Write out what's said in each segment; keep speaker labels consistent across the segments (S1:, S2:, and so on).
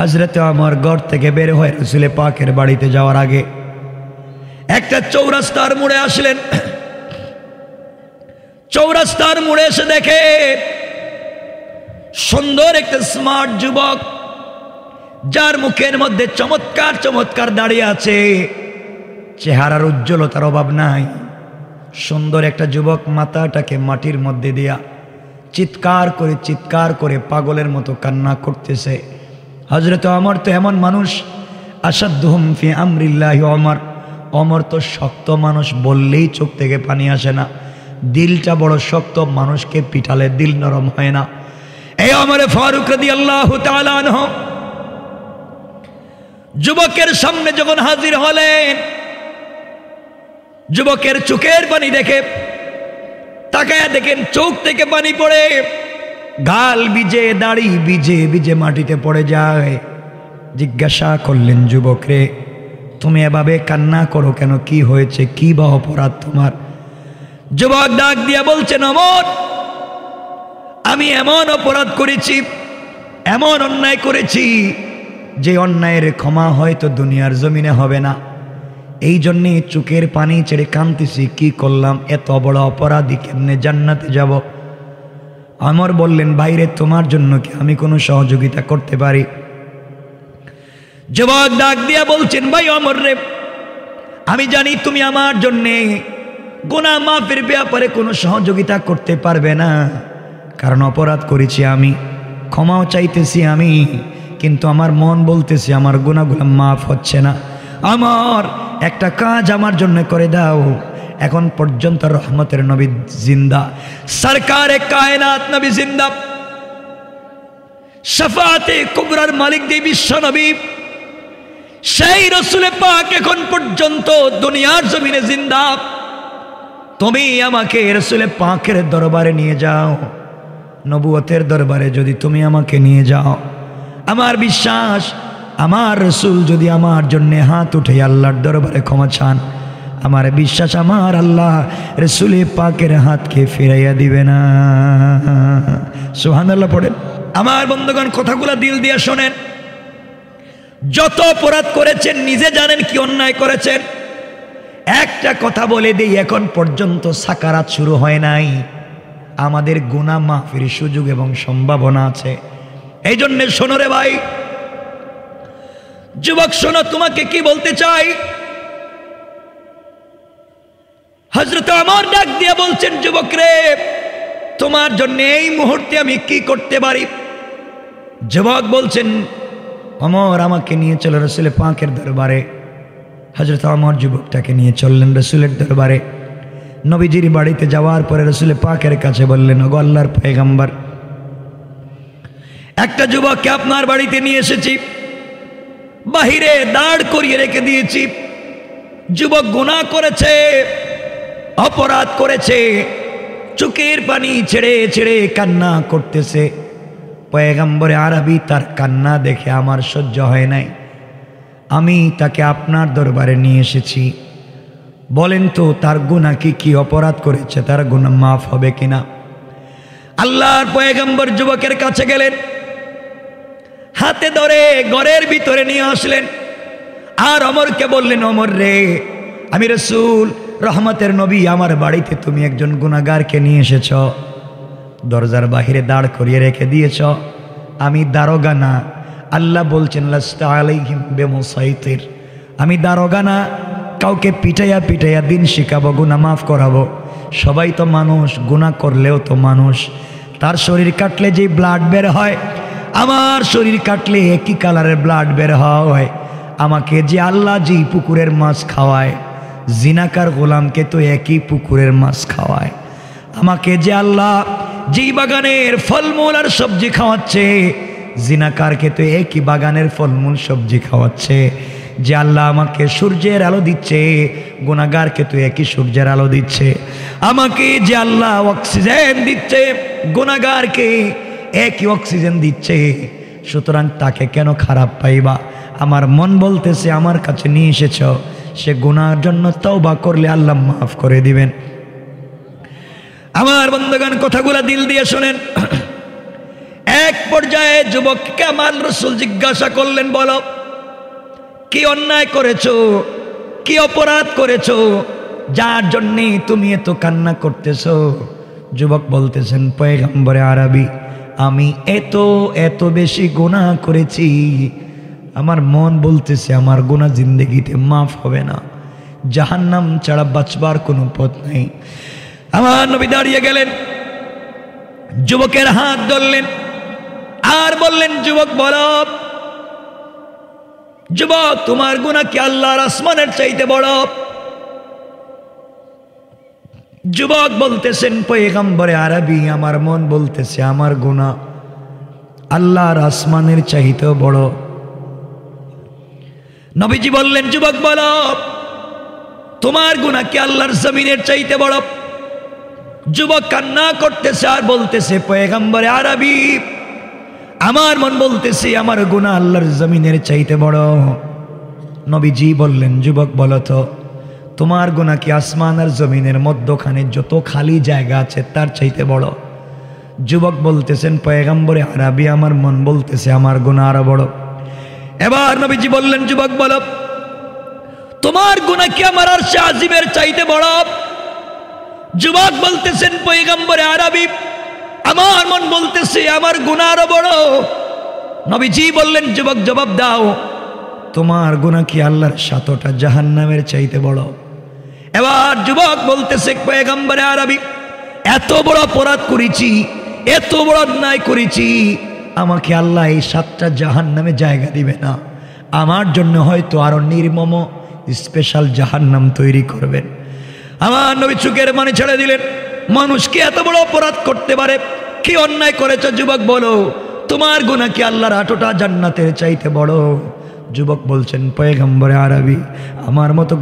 S1: হজরত আমার ঘর থেকে বের হয়ে রসুলে পাকের বাড়িতে যাওয়ার আগে একটা চৌরাস্তার মুড়ে আসলেন চৌরাস্তার মুড়ে এসে দেখে সুন্দর একটা স্মার্ট যুবক যার মুখের মধ্যে চমৎকার চমৎকার দাঁড়িয়ে আছে চেহারার উজ্জ্বলতার অভাব নাই সুন্দর একটা যুবক মাথাটাকে মাটির মধ্যে দিয়া চিৎকার করে চিৎকার করে পাগলের মতো কান্না করতেছে হজরত অমর তো এমন মানুষ আসাদুহম ফি আমরিল্লাহ অমর অমর তো শক্ত মানুষ বললেই চোখ থেকে পানি আসে না দিলটা বড় শক্ত মানুষকে পিঠালে দিল নরম হয় না এই অমরে ফারুক আল্লাহ যুবকের সামনে যখন হাজির হলেন যুবকের চোখের পানি দেখে তাকায় দেখেন চোখ থেকে পানি পড়ে গাল বিজে দাড়ি বিজে বিজে মাটিতে পড়ে যায় জিজ্ঞাসা করলেন যুবক রে তুমি এভাবে কান্না করো কেন কি হয়েছে কি বা অপরাধ তোমার যুবক ডাক দিয়ে বলছেন অমর আমি এমন অপরাধ করেছি এমন অন্যায় করেছি যে অন্যায়ের ক্ষমা হয়তো দুনিয়ার জমিনে হবে না এই জন্যে চোখের পানি ছেড়ে কাঁদতেছি কি করলাম এত বড় অপরাধী কেমনে জান্নাতে যাব। আমর বললেন বাইরে তোমার জন্য কি আমি কোনো সহযোগিতা করতে পারি যুবক ডাক দিয়া বলছেন ভাই অমর রে আমি জানি তুমি আমার জন্যে গোনা মাফের ব্যাপারে কোনো সহযোগিতা করতে পারবে না কারণ অপরাধ করেছি আমি ক্ষমাও চাইতেছি আমি কিন্তু আমার মন বলতেছি আমার গুণাগুলো মাফ হচ্ছে না আমার একটা কাজ আমার জন্য করে দাও এখন পর্যন্ত রহমতের নবী জিন্দা সরকারে কায়নাত নবী জিন্দা সাফাতে কুবরার মালিক দিয়ে বিশ্ব নবী সেই রসুলে পাক এখন পর্যন্ত দুনিয়ার জমিনে জিন্দা তুমি আমাকে রসুলে পাকের দরবারে নিয়ে যাও নবুয়তের দরবারে যদি তুমি আমাকে নিয়ে যাও আমার বিশ্বাস আমার রসুল যদি আমার জন্যে হাত উঠে আল্লাহর দরবারে ক্ষমা চান আমার বিশ্বাস আমার আল্লাহ রসুলে পাকের হাতকে ফিরাইয়া দিবে না সোহানাল্লাহ পড়েন আমার বন্ধুগণ কথাগুলো দিল দিয়ে শোনেন যত অপরাধ করেছেন নিজে জানেন কি অন্যায় করেছেন একটা কথা বলে দিই এখন পর্যন্ত সাকারাত শুরু হয় নাই আমাদের গুণা মাহফির সুযোগ এবং সম্ভাবনা আছে এই জন্যে শোনো রে ভাই যুবক শোনো তোমাকে কি বলতে চাই হজরত আমার ডাক দিয়ে বলছেন যুবক রে তোমার জন্য এই মুহূর্তে আমি কি করতে পারি যুবক বলছেন অমর আমাকে নিয়ে চলো রসুলের পাঁকের দরবারে হজরত আমার যুবকটাকে নিয়ে চললেন রসুলের দরবারে নবীজির বাড়িতে যাওয়ার পরে রসুলের পাঁকের কাছে বললেন ওগো আল্লাহর পেগাম্বার একটা যুবককে আপনার বাড়িতে নিয়ে এসেছি বাহিরে দাঁড় করিয়ে রেখে দিয়েছি যুবক গুণা করেছে অপরাধ করেছে চোখের পানি ছেড়ে ছেড়ে কান্না করতেছে পয়গম্বরে আরবি তার কান্না দেখে আমার সহ্য হয় নাই আমি তাকে আপনার দরবারে নিয়ে এসেছি বলেন তো তার গুণা কি কি অপরাধ করেছে তার গুণা মাফ হবে কিনা আল্লাহর পয়গম্বর যুবকের কাছে গেলেন হাতে ধরে ঘরের ভিতরে নিয়ে আসলেন আর অমরকে বললেন অমর রে আমি রসুল রহমতের নবী আমার বাড়িতে তুমি একজন গুণাগারকে নিয়ে এসেছ দরজার বাহিরে দাঁড় করিয়ে রেখে দিয়েছ আমি দারোগা না আল্লাহ বলছেন আমি দারোগা না কাউকে পিটাইয়া পিটাইয়া দিন শিখাবো গুণা মাফ করাবো সবাই তো মানুষ গুণা করলেও তো মানুষ তার শরীর কাটলে যে ব্লাড বের হয় আমার শরীর কাটলে একই কালারের ব্লাড বের হওয়া হয় আমাকে যে আল্লাহ যেই পুকুরের মাছ খাওয়ায় জিনাকার গোলামকে তো একই পুকুরের মাছ খাওয়ায় আমাকে যে আল্লাহ যেই বাগানের ফলমূল আর সবজি খাওয়াচ্ছে জিনাকারকে তো একই বাগানের ফলমূল সবজি খাওয়াচ্ছে যে আল্লাহ আমাকে সূর্যের আলো দিচ্ছে গোনাগারকে তো একই সূর্যের আলো দিচ্ছে আমাকে যে আল্লাহ অক্সিজেন দিচ্ছে গোনাগারকে একই অক্সিজেন দিচ্ছে সুতরাং তাকে কেন খারাপ পাইবা আমার মন বলতেছে আমার কাছে নিয়ে এসেছ সে গুনার জন্য তাও বা করলে আল্লাহ মাফ করে দিবেন আমার বন্ধগান কথাগুলা দিল দিয়ে শোনেন এক পর্যায়ে যুবককে আমার রসুল জিজ্ঞাসা করলেন বলো কি অন্যায় করেছ কি অপরাধ করেছ যার জন্যে তুমি এত কান্না করতেছ যুবক বলতেছেন পয়গম্বরে আরবি আমি এত এত বেশি গুণা করেছি আমার মন বলতেছে আমার গোনা জিন্দগিতে মাফ হবে না জাহান্নাম ছাড়া বাঁচবার কোনো পথ নেই আমার নবী দাঁড়িয়ে গেলেন যুবকের হাত ধরলেন আর বললেন যুবক বল যুবক তোমার গুণা কি আল্লাহর আসমানের চাইতে বড় যুবক বলতেছেন পৈগম্বরে আরবি আমার মন বলতেছে আমার গুণা আল্লাহর আসমানের চাইতেও বড় নবীজি বললেন যুবক বল তোমার গুণা কি আল্লাহর জমিনের চাইতে বড় যুবক কান্না করতেছে আর বলতেছে পয়গাম্বরে আরবি আমার মন বলতেছে আমার গুণা আল্লাহর জমিনের চাইতে বড় নবীজি বললেন যুবক বলত তোমার গুণা কি আসমান আর জমিনের মধ্যখানে যত খালি জায়গা আছে তার চাইতে বড় যুবক বলতেছেন পয়গাম্বরে আরবি আমার মন বলতেছে আমার গুণা আরো বড় এবার নবীজি বললেন যুবক বল তোমার গুণা কি আমার আর সে আজিমের চাইতে বড় যুবক বলতেছেন পৈগম্বরে আরবি আমার মন বলতেছে আমার গুণা আরো বড় নবীজি বললেন যুবক জবাব দাও তোমার গুণা কি আল্লাহর সাতটা জাহান্নামের চাইতে বড় এবার যুবক বলতেছে পয়গম্বরে আরবি এত বড় অপরাধ করেছি এত বড় অন্যায় করেছি আমাকে আল্লাহ এই সাতটা জাহান নামে জায়গা দিবে না আমার জন্য হয়তো আরও নির্মম স্পেশাল জাহান নাম তৈরি করবেন আমার নবী চুকের মানে ছেড়ে দিলেন মানুষকে এত বড় অপরাধ করতে পারে কি অন্যায় করেছ যুবক বলো তোমার গুণা কি আল্লাহর আটোটা জান্নাতের চাইতে বড় যুবক বলছেন পয়গম্বরে আরবি আমার মতো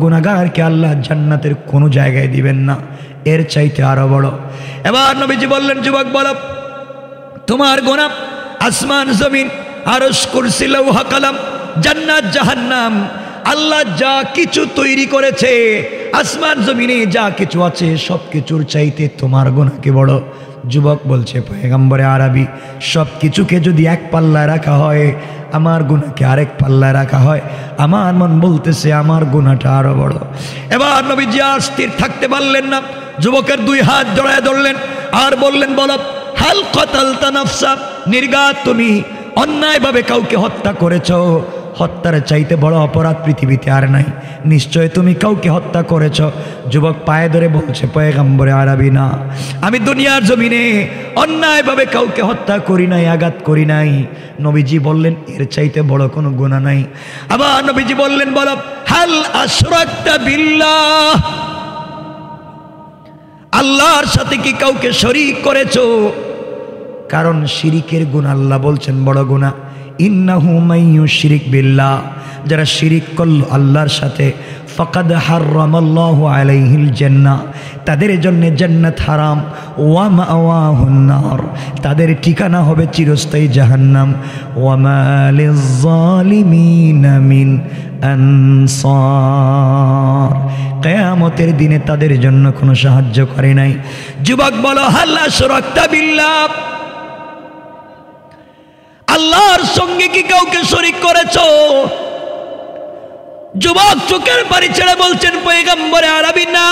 S1: কি আল্লাহ জান্নাতের কোনো জায়গায় দিবেন না এর চাইতে আরো বড় এবার নবীজি বললেন যুবক বলো তোমার গোনা আসমান জমিন আরস করছিল লৌহা কালাম জান্নাত জাহান্নাম আল্লাহ যা কিছু তৈরি করেছে আসমান জমিনে যা কিছু আছে সব কিছুর চাইতে তোমার গোনাকে বড় যুবক বলছে পয়গাম্বরে আরবি সব কিছুকে যদি এক পাল্লায় রাখা হয় আমার গুণাকে আরেক পাল্লায় রাখা হয় আমার মন বলতেছে আমার গুণাটা আরও বড় এবার নবীজি আর স্থির থাকতে পারলেন না যুবকের দুই হাত জড়ায় ধরলেন আর বললেন বলব হাল কতাল তানাফসা নির্গাত তুমি অন্যায়ভাবে কাউকে হত্যা করেছ হত্যার চাইতে বড় অপরাধ পৃথিবীতে আর নাই নিশ্চয় তুমি কাউকে হত্যা করেছ যুবক পায়ে ধরে বলছে পয়গাম্বরে আরবি না আমি দুনিয়ার জমিনে অন্যায়ভাবে কাউকে হত্যা করি নাই আঘাত করি নাই নবীজি বললেন এর চাইতে বড় কোনো গুণা নাই আবার নবীজি বললেন বল হাল আশ্রয়টা বিল্লাহ আল্লাহর সাথে কি কাউকে শরিক করেছো কারণ শিরিকের গুণ আল্লাহ বলছেন বড় গুণা ইন্নাহু মাইয়ু শিরিক বিল্লাহ যারা শিরিক করল আল্লাহর সাথে ফকাদ হারামাল্লাহু আলাইহিল জান্নাহ তাদের জন্য জান্নাত হারাম ওয়া মাওয়াহুন তাদের ঠিকানা হবে চিরস্থায়ী জাহান্নাম ওয়া কেয়ামতের দিনে তাদের জন্য কোনো সাহায্য করে নাই যুবক বলো হাল্লা সুরক্তা বিল্লাহ আল্লাহর সঙ্গে কি কাউকে শরিক করেছ যুবক চোখের বাড়ি ছেড়ে বলছেন পৈগম্বরে আরবি না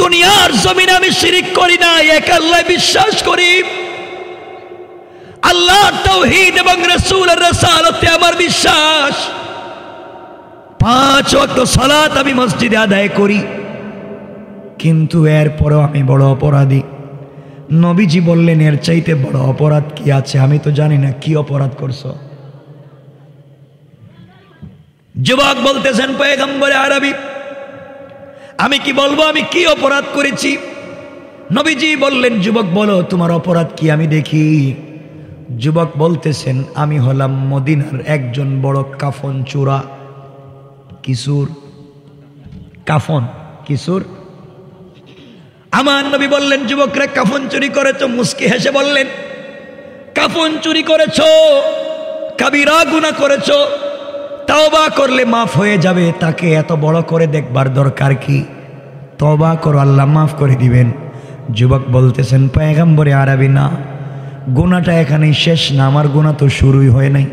S1: দুনিয়ার জমিন আমি শিরিক করি না এক আল্লাহ বিশ্বাস করি আল্লাহ তৌহিদ এবং রসুল রসালতে আমার বিশ্বাস পাঁচ অক্ট সালাত আমি মসজিদে আদায় করি কিন্তু এরপরও আমি বড় অপরাধী নবীজি বললেন এর চাইতে বড় অপরাধ কি আছে আমি তো জানি না কি অপরাধ করছো যুবক বলতেছেন পয়গম্বরে আরবি আমি কি বলবো আমি কি অপরাধ করেছি নবীজি বললেন যুবক বলো তোমার অপরাধ কি আমি দেখি যুবক বলতেছেন আমি হলাম মদিনার একজন বড় কাফন চূড়া কিশোর কাফন কিশোর আমার নবী বললেন যুবকরা কাফন চুরি করেছ মুসকি হেসে বললেন কাফন চুরি করেছ কাবিরা গুণা করেছ তাওবা করলে মাফ হয়ে যাবে তাকে এত বড় করে দেখবার দরকার কি তবা করো আল্লাহ মাফ করে দিবেন যুবক বলতেছেন পায়গাম্বরে আরবি না গুণাটা এখানেই শেষ না আমার গুণা তো শুরুই হয় নাই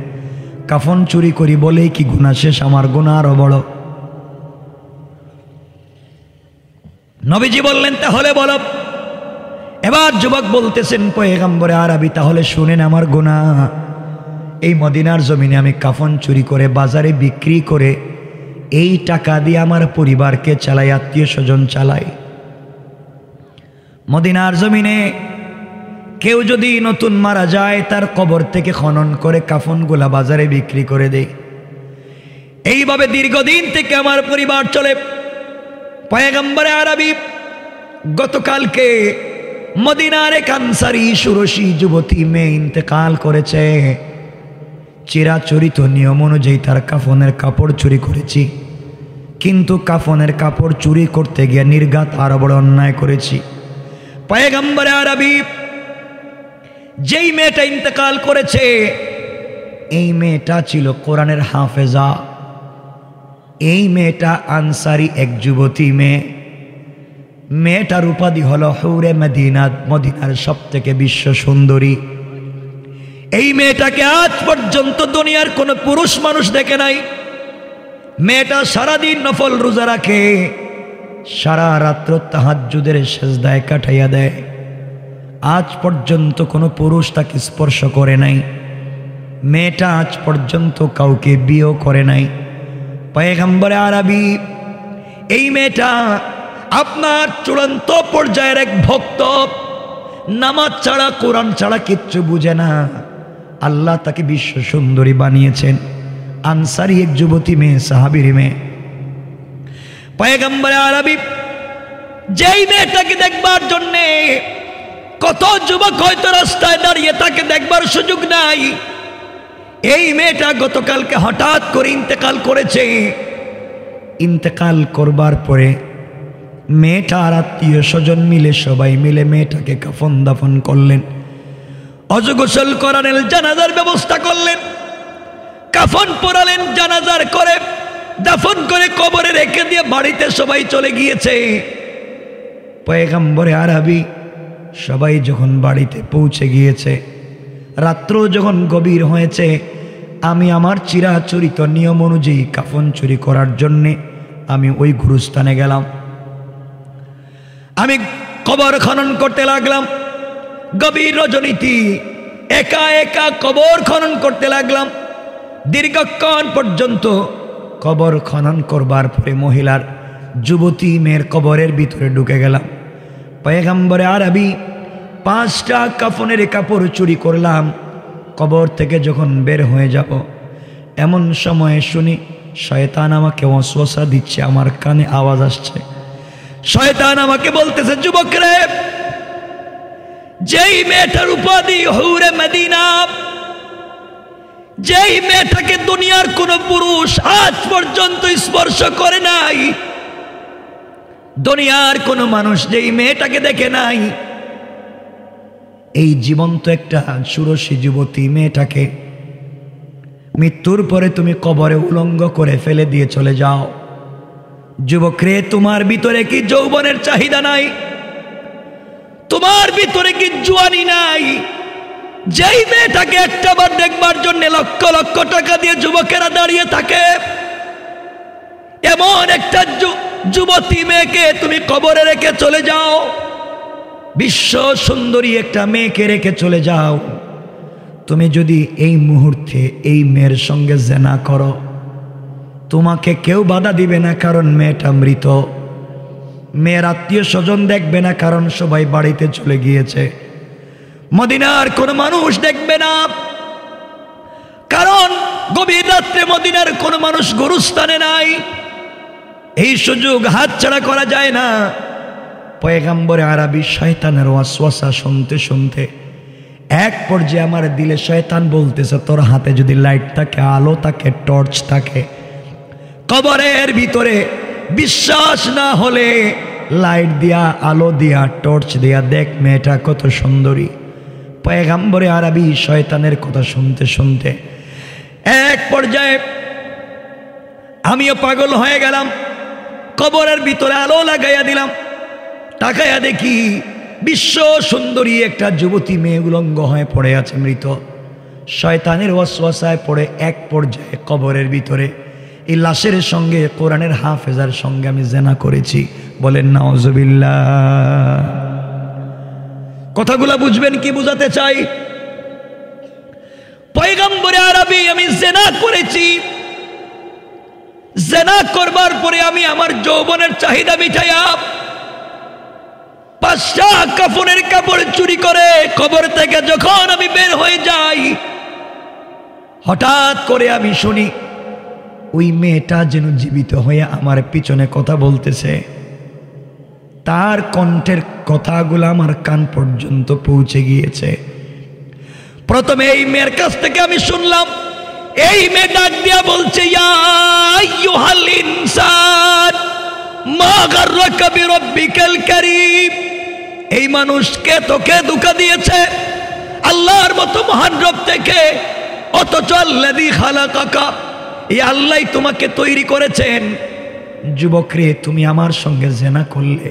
S1: কাফন চুরি করি বলেই কি গুণা শেষ আমার গুণা আরও বড় নবীজি বললেন তাহলে বল এবার যুবক বলতেছেন পয়েগাম্বরে আবি তাহলে শুনেন আমার গোনা এই মদিনার জমিনে আমি কাফন চুরি করে বাজারে বিক্রি করে এই টাকা দিয়ে আমার পরিবারকে চালাই আত্মীয় স্বজন চালাই মদিনার জমিনে কেউ যদি নতুন মারা যায় তার কবর থেকে খনন করে কাফনগুলা বাজারে বিক্রি করে দেয় এইভাবে দীর্ঘদিন থেকে আমার পরিবার চলে পয়গম্বরে আরবি গতকালকে মদিনার এক আনসারি সুরসী যুবতী মেয়ে ইন্তেকাল করেছে চিরাচরিত নিয়ম অনুযায়ী তার কাফনের কাপড় চুরি করেছি কিন্তু কাফনের কাপড় চুরি করতে গিয়ে নির্ঘাত আরো বড় অন্যায় করেছি পয়গম্বরে আরবি যেই মেয়েটা ইন্তেকাল করেছে এই মেয়েটা ছিল কোরআনের হাফেজা এই মেয়েটা আনসারি এক যুবতী মেয়ে মেয়েটার উপাধি হল হৌরে মদিনাত মদিনার সব থেকে বিশ্ব সুন্দরী এই মেয়েটাকে আজ পর্যন্ত দুনিয়ার কোনো পুরুষ মানুষ দেখে নাই মেয়েটা সারাদিন নফল রোজা রাখে সারা রাত্র তাহার শেষ সেজদায় কাটাইয়া দেয় আজ পর্যন্ত কোনো পুরুষ তাকে স্পর্শ করে নাই মেয়েটা আজ পর্যন্ত কাউকে বিয়েও করে নাই পয়েগম্বরে আরবি এই মেয়েটা আপনার চূড়ান্ত পর্যায়ের এক ভক্ত নামাজ ছাড়া কোরআন ছাড়া কিচ্ছু বুঝে না আল্লাহ তাকে বিশ্ব সুন্দরী বানিয়েছেন আনসারি এক যুবতী মেয়ে সাহাবির মেয়ে পয়েগম্বরে আরবি যেই মেয়েটাকে দেখবার জন্যে কত যুবক হয়তো রাস্তায় দাঁড়িয়ে তাকে দেখবার সুযোগ নাই এই মেয়েটা গতকালকে হঠাৎ করে ইন্তেকাল করেছে ইন্তেকাল করবার পরে মেয়েটা আর আত্মীয় স্বজন মিলে সবাই মিলে মেয়েটাকে কাফন দাফন করলেন অজগোসল করালেন জানাজার ব্যবস্থা করলেন কাফন পরালেন জানাজার করে দাফন করে কবরে রেখে দিয়ে বাড়িতে সবাই চলে গিয়েছে পয়গাম্বরে আরবি সবাই যখন বাড়িতে পৌঁছে গিয়েছে রাত্র যখন গভীর হয়েছে আমি আমার চিরাচরিত নিয়ম অনুযায়ী কাফন চুরি করার জন্যে আমি ওই গুরুস্থানে গেলাম আমি কবর খনন করতে লাগলাম গভীর রজনীতি একা একা কবর খনন করতে লাগলাম দীর্ঘক্ষণ পর্যন্ত কবর খনন করবার পরে মহিলার যুবতী মেয়ের কবরের ভিতরে ঢুকে গেলাম পয়গাম্বরে আর আবি পাঁচটা কাফনের কাপড় চুরি করলাম কবর থেকে যখন বের হয়ে যাব এমন সময়ে শুনি শয়তান আমাকে অশোষা দিচ্ছে আমার কানে আওয়াজ আসছে শয়তান আমাকে বলতেছে যুবক রে যেই মেয়েটার উপাধি হৌরে মেদিনা যেই মেয়েটাকে দুনিয়ার কোন পুরুষ আজ পর্যন্ত স্পর্শ করে নাই দুনিয়ার কোন মানুষ যেই মেয়েটাকে দেখে নাই এই জীবন্ত একটা সুরসী যুবতী মেয়েটাকে মৃত্যুর পরে তুমি কবরে উলঙ্গ করে ফেলে দিয়ে চলে যাও যুবকরে তোমার ভিতরে কি যৌবনের চাহিদা নাই তোমার ভিতরে কি জুয়ানি নাই যেই মেয়েটাকে একটা বার দেখবার জন্য লক্ষ লক্ষ টাকা দিয়ে যুবকেরা দাঁড়িয়ে থাকে এমন একটা যুবতী মেয়েকে তুমি কবরে রেখে চলে যাও বিশ্ব সুন্দরী একটা মেয়েকে রেখে চলে যাও তুমি যদি এই মুহূর্তে এই মেয়ের সঙ্গে জেনা করো তোমাকে কেউ বাধা দিবে না কারণ মেয়েটা মৃত মেয়ের আত্মীয় স্বজন দেখবে না কারণ সবাই বাড়িতে চলে গিয়েছে মদিনার কোন মানুষ দেখবে না কারণ গভীর রাত্রে মদিনার কোন মানুষ গরুস্থানে নাই এই সুযোগ হাতছাড়া করা যায় না পয়গাম্বরে আরবি শয়তানের ওয়াসওয়াসা শুনতে শুনতে এক পর্যায়ে আমার দিলে শয়তান বলতেছে তোর হাতে যদি লাইট থাকে আলো থাকে টর্চ থাকে কবরের ভিতরে বিশ্বাস না হলে লাইট দিয়া আলো দিয়া টর্চ দিয়া দেখ মেয়েটা কত সুন্দরী পয়গাম্বরে আরবি শয়তানের কথা শুনতে শুনতে এক পর্যায়ে আমিও পাগল হয়ে গেলাম কবরের ভিতরে আলো লাগাইয়া দিলাম তাকায়া দেখি বিশ্ব সুন্দরী একটা যুবতী মেয়ে উলঙ্গ হয়ে পড়ে আছে মৃত শয়তানের ওয়াসায় পড়ে এক পর্যায়ে কবরের ভিতরে এই লাশের সঙ্গে কোরআনের হাফেজার সঙ্গে আমি জেনা করেছি বলেন নওয়াজবিল্লা কথাগুলা বুঝবেন কি বুঝাতে চাই পয়গম্বরে আরবি আমি জেনা করেছি জেনা করবার পরে আমি আমার যৌবনের চাহিদা মিঠাইয়া কাপড়ের কাপড় চুরি করে কবর থেকে যখন আমি বের হয়ে যাই হঠাৎ করে আমি শুনি ওই মেয়েটা যেন জীবিত হয়ে আমার পিছনে কথা বলতেছে তার কণ্ঠের কথাগুলো আমার কান পর্যন্ত পৌঁছে গিয়েছে প্রথমে এই মেয়ের কাছ থেকে আমি শুনলাম এই মেয়ে ডাক দিয়া বলছে ইনসান মা গার্রাকা বিকেল কারীম এই মানুষকে তোকে দুঃখা দিয়েছে আল্লাহর মতো মহান রব থেকে অথচ চল্লাদি খালা কাকা এই আল্লাহ তোমাকে তৈরি করেছেন যুবক রে তুমি আমার সঙ্গে জেনা করলে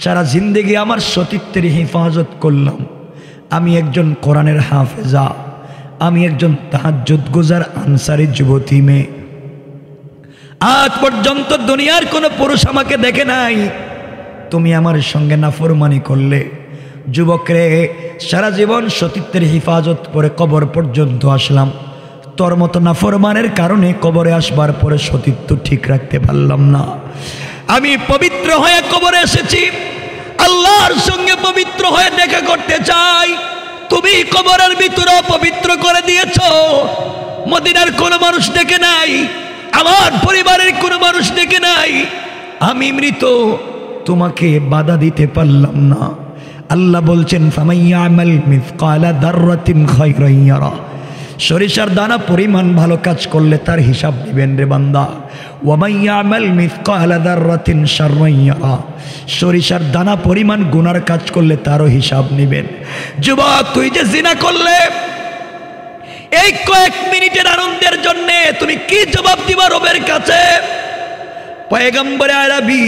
S1: সারা জিন্দেগি আমার সতীত্বের হেফাজত করলাম আমি একজন কোরআনের হাফেজা আমি একজন তাহাজুদ গুজার আনসারি যুবতী মেয়ে আজ পর্যন্ত দুনিয়ার কোনো পুরুষ আমাকে দেখে নাই তুমি আমার সঙ্গে নাফরমানি করলে যুবকরে সারা জীবন সতীত্বের হেফাজত করে কবর পর্যন্ত আসলাম তোর মতো নাফরমানের কারণে কবরে আসবার পরে সতীত্ব ঠিক রাখতে পারলাম না আমি পবিত্র হয়ে কবরে এসেছি আল্লাহর সঙ্গে পবিত্র হয়ে দেখা করতে চাই তুমি কবরের ভিতরে পবিত্র করে দিয়েছ মদিনার কোনো মানুষ ডেকে নাই আমার পরিবারের কোনো মানুষ ডেকে নাই আমি মৃত তোমাকে বাধা দিতে পারলাম না আল্লাহ বলছেন সরিষার দানা পরিমাণ ভালো কাজ করলে তার হিসাব দিবেন রে বান্দা ওমাইয়ামাল মিসকালাদার রতিন সারমাইয়া সরিষার দানা পরিমাণ গুনার কাজ করলে তারও হিসাব নিবেন যুবক তুই যে জিনা করলে এই কয়েক মিনিটের আনন্দের জন্যে তুমি কি জবাব দিবা রবের কাছে পয়গম্বরে আরবি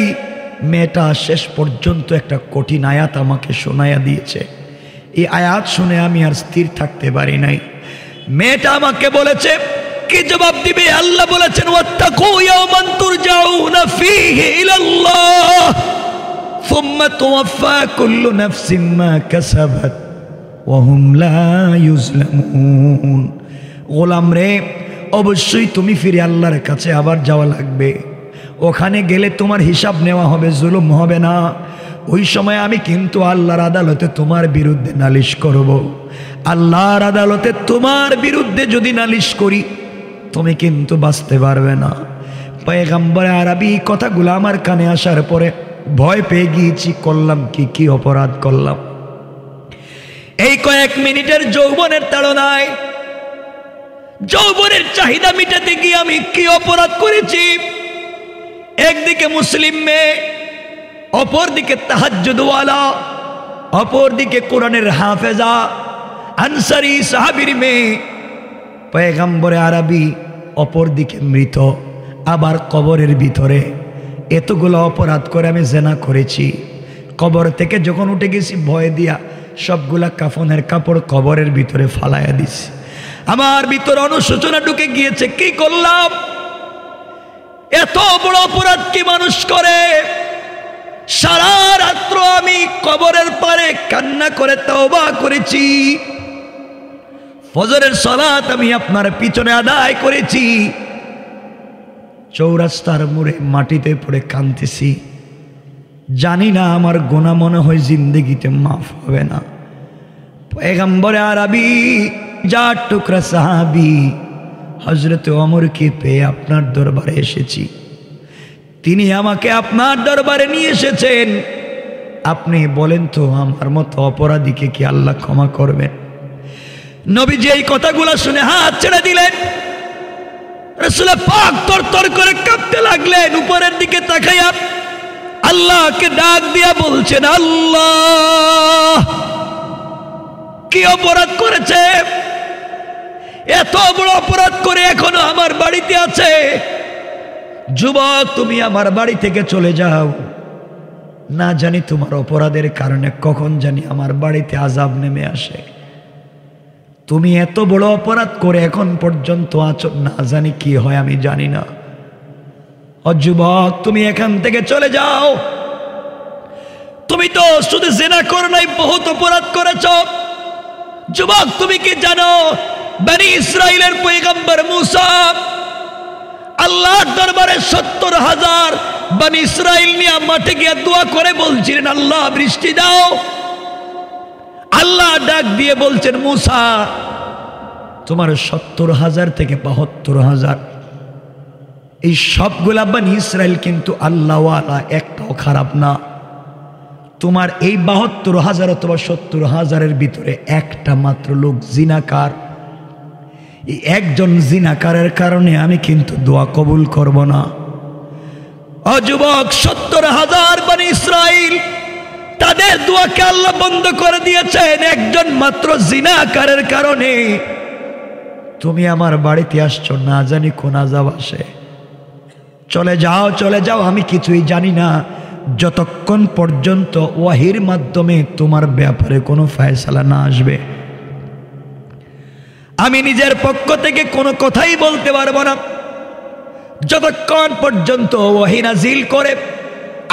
S1: মেয়েটা শেষ পর্যন্ত একটা কঠিন আয়াত আমাকে শোনায়া দিয়েছে এই আয়াত শুনে আমি আর স্থির থাকতে পারি নাই মেয়েটা আমাকে বলেছে কি জবাব দিবে আল্লাহ বলেছেন গোলাম রে অবশ্যই তুমি ফিরে আল্লাহর কাছে আবার যাওয়া লাগবে ওখানে গেলে তোমার হিসাব নেওয়া হবে জুলুম হবে না ওই সময় আমি কিন্তু আল্লাহর আদালতে তোমার বিরুদ্ধে নালিশ করব। আল্লাহর আদালতে তোমার বিরুদ্ধে যদি নালিশ করি তুমি কিন্তু বাঁচতে পারবে না পয়গাম্বরে আরবি কথাগুলো আমার কানে আসার পরে ভয় পেয়ে গিয়েছি করলাম কি কি অপরাধ করলাম এই কয়েক মিনিটের যৌবনের তাড়নায় যৌবনের চাহিদা মিটাতে গিয়ে আমি কি অপরাধ করেছি একদিকে মুসলিম মেয়ে অপরদিকে তাহাজুদওয়ালা অপরদিকে কোরআনের হাফেজা আনসারি সাহাবির মেয়ে পয়গাম্বরে আরবি অপরদিকে মৃত আবার কবরের ভিতরে এতগুলো অপরাধ করে আমি জেনা করেছি কবর থেকে যখন উঠে গেছি ভয় দিয়া সবগুলা কাফনের কাপড় কবরের ভিতরে ফালাইয়া দিছি আমার ভিতরে অনুশোচনা ঢুকে গিয়েছে কি করলাম এত বড় অপরাধ কি মানুষ করে সারা রাত্র আমি কবরের পারে কান্না করে তওবা করেছি ফজরের সলাত আমি আপনার পিছনে আদায় করেছি চৌরাস্তার মোড়ে মাটিতে পড়ে কাঁদতেছি জানি না আমার গোনা মনে হয় জিন্দগিতে মাফ হবে না পেগম্বরে আবি যা টুকরা সাহাবি হজরত অমরকে পেয়ে আপনার দরবারে এসেছি তিনি আমাকে আপনার দরবারে নিয়ে এসেছেন আপনি বলেন তো আমার মতো অপরাধীকে কি আল্লাহ ক্ষমা করবেন যে এই কথাগুলো শুনে হাত ছেড়ে দিলেন করে কাঁপতে লাগলেন উপরের দিকে তাকাইয়া আল্লাহকে ডাক দিয়া বলছেন আল্লাহ কি অপরাধ করেছে এত বড় অপরাধ করে এখনো আমার বাড়িতে আছে যুবক তুমি আমার বাড়ি থেকে চলে যাও না জানি তোমার অপরাধের কারণে কখন জানি আমার বাড়িতে আজাব নেমে আসে তুমি এত বড় অপরাধ করে এখন পর্যন্ত আছো না জানি কি হয় আমি জানি না অযুবক তুমি এখান থেকে চলে যাও তুমি তো শুধু জেনা করো নাই বহুত অপরাধ করেছ যুবক তুমি কি জানো বানি ইসরায়েলের পৈগম্বর মুসা আল্লাহর দরবারে সত্তর হাজার বানি ইসরায়েল নিয়ে মাঠে গিয়ে দোয়া করে বলছিলেন আল্লাহ বৃষ্টি দাও আল্লাহ ডাক দিয়ে বলছেন মুসা তোমার সত্তর হাজার থেকে বাহাত্তর হাজার এই সবগুলা বানি ইসরায়েল কিন্তু আল্লাহ একটাও খারাপ না তোমার এই বাহাত্তর হাজার অথবা সত্তর হাজারের ভিতরে একটা মাত্র লোক জিনাকার এই একজন জিনাকারের কারণে আমি কিন্তু দোয়া কবুল করব না অযুবক সত্তর হাজার বানি ইসরাইল তাদের দোয়াকে আল্লাহ বন্ধ করে দিয়েছেন একজন মাত্র জিনাকারের কারণে তুমি আমার বাড়িতে আসছো না জানি কোন আজাব আসে চলে যাও চলে যাও আমি কিছুই জানি না যতক্ষণ পর্যন্ত ওয়াহির মাধ্যমে তোমার ব্যাপারে কোনো ফয়সালা না আসবে আমি নিজের পক্ষ থেকে কোনো কথাই বলতে পারবো না যতক্ষণ পর্যন্ত জিল করে